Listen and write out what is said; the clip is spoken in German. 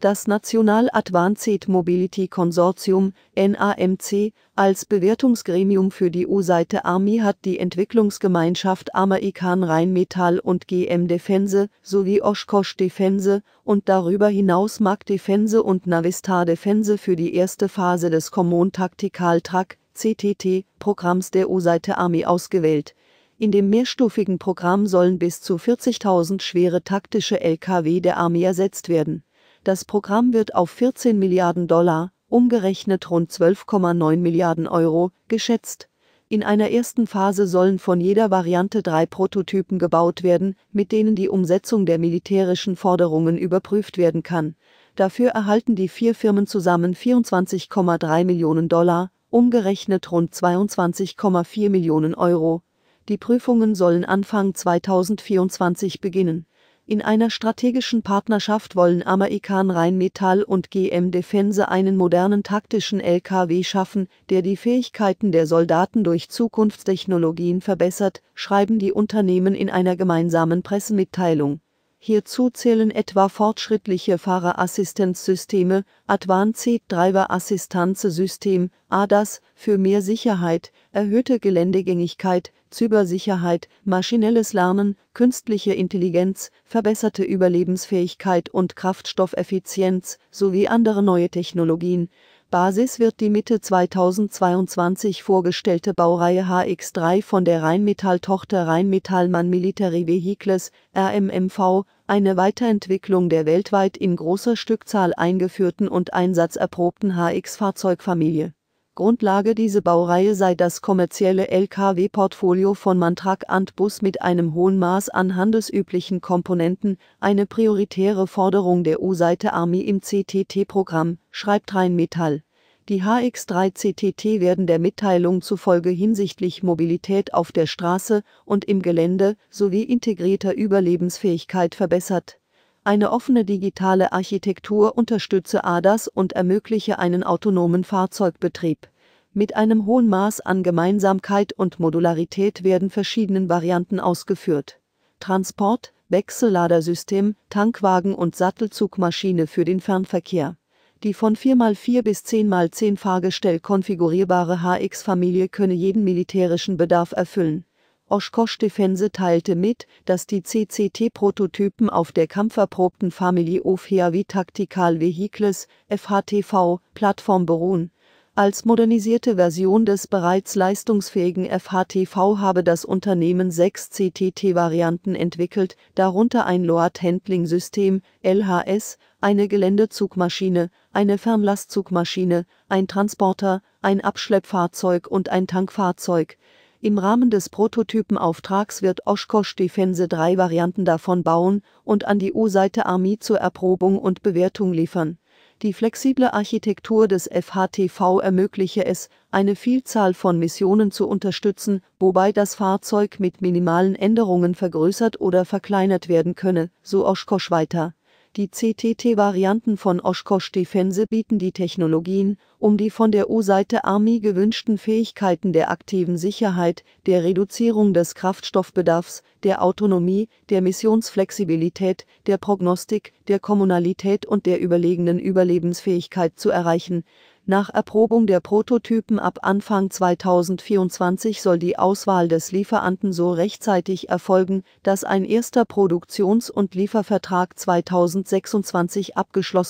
Das National Advanced Mobility Consortium NAMC als Bewertungsgremium für die U-Seite Army hat die Entwicklungsgemeinschaft Amerikan Rheinmetall und GM Defense sowie Oshkosh Defense und darüber hinaus MAC Defense und Navistar Defense für die erste Phase des Common Tactical Track CTT Programms der U-Seite Army ausgewählt. In dem mehrstufigen Programm sollen bis zu 40.000 schwere taktische LKW der Armee ersetzt werden das Programm wird auf 14 Milliarden Dollar, umgerechnet rund 12,9 Milliarden Euro, geschätzt. In einer ersten Phase sollen von jeder Variante drei Prototypen gebaut werden, mit denen die Umsetzung der militärischen Forderungen überprüft werden kann. Dafür erhalten die vier Firmen zusammen 24,3 Millionen Dollar, umgerechnet rund 22,4 Millionen Euro. Die Prüfungen sollen Anfang 2024 beginnen. In einer strategischen Partnerschaft wollen Amerikan Rheinmetall und GM Defense einen modernen taktischen LKW schaffen, der die Fähigkeiten der Soldaten durch Zukunftstechnologien verbessert, schreiben die Unternehmen in einer gemeinsamen Pressemitteilung Hierzu zählen etwa fortschrittliche Fahrerassistenzsysteme, Advanced Driver Assistance System, ADAS, für mehr Sicherheit, erhöhte Geländegängigkeit, Cybersicherheit, maschinelles Lernen, künstliche Intelligenz, verbesserte Überlebensfähigkeit und Kraftstoffeffizienz sowie andere neue Technologien Basis wird die Mitte 2022 vorgestellte Baureihe HX3 von der Rheinmetall-Tochter Rheinmetallmann Military Vehicles RMMV, eine Weiterentwicklung der weltweit in großer Stückzahl eingeführten und einsatzerprobten HX-Fahrzeugfamilie Grundlage dieser Baureihe sei das kommerzielle Lkw-Portfolio von Mantrak Antbus mit einem hohen Maß an handelsüblichen Komponenten, eine prioritäre Forderung der U-Seite Army im CTT-Programm, schreibt Rheinmetall. Die HX3 CTT werden der Mitteilung zufolge hinsichtlich Mobilität auf der Straße und im Gelände sowie integrierter Überlebensfähigkeit verbessert eine offene digitale Architektur unterstütze ADAS und ermögliche einen autonomen Fahrzeugbetrieb. Mit einem hohen Maß an Gemeinsamkeit und Modularität werden verschiedenen Varianten ausgeführt. Transport, Wechselladersystem, Tankwagen und Sattelzugmaschine für den Fernverkehr. Die von 4x4 bis 10x10 Fahrgestell konfigurierbare HX-Familie könne jeden militärischen Bedarf erfüllen. Oshkosh Defense teilte mit, dass die CCT-Prototypen auf der kampferprobten Family of Heavy Tactical Vehicles FHTV-Plattform beruhen. Als modernisierte Version des bereits leistungsfähigen FHTV habe das Unternehmen sechs CTT-Varianten entwickelt, darunter ein Load Handling System, LHS, eine Geländezugmaschine, eine Fernlastzugmaschine, ein Transporter, ein Abschleppfahrzeug und ein Tankfahrzeug. Im Rahmen des Prototypenauftrags wird Oshkosh Defense drei Varianten davon bauen und an die U-Seite Armee zur Erprobung und Bewertung liefern. Die flexible Architektur des FHTV ermögliche es, eine Vielzahl von Missionen zu unterstützen, wobei das Fahrzeug mit minimalen Änderungen vergrößert oder verkleinert werden könne, so Oshkosh weiter die CTT-Varianten von Oshkosh Defense bieten die Technologien, um die von der U-Seite Army gewünschten Fähigkeiten der aktiven Sicherheit, der Reduzierung des Kraftstoffbedarfs, der Autonomie, der Missionsflexibilität, der Prognostik, der Kommunalität und der überlegenen Überlebensfähigkeit zu erreichen nach Erprobung der Prototypen ab Anfang 2024 soll die Auswahl des Lieferanten so rechtzeitig erfolgen, dass ein erster Produktions- und Liefervertrag 2026 abgeschlossen